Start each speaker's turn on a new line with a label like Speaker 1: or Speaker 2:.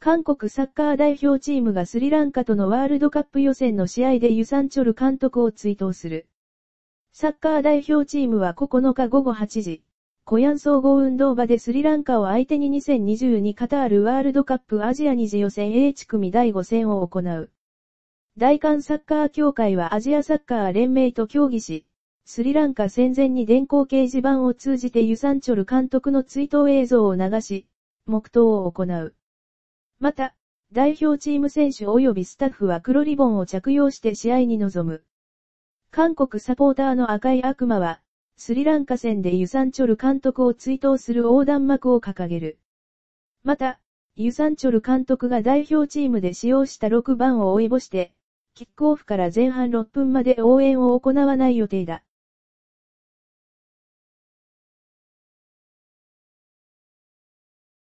Speaker 1: 韓国サッカー代
Speaker 2: 表チームがスリランカとのワールドカップ予選の試合でユサンチョル監督を追悼する。サッカー代表チームは9日午後8時、コヤン総合運動場でスリランカを相手に2022カタールワールドカップアジア2次予選 A 地組第5戦を行う。大韓サッカー協会はアジアサッカー連盟と協議し、スリランカ戦前に電光掲示板を通じてユサンチョル監督の追悼映像を流し、黙祷を行う。また、代表チーム選手及びスタッフは黒リボンを着用して試合に臨む。韓国サポーターの赤い悪魔は、スリランカ戦でユサンチョル監督を追悼する横断幕を掲げる。また、ユサンチョル監督が代表チームで使用した6番を追い越して、キックオフから前半6分まで応援を行
Speaker 1: わない予定だ。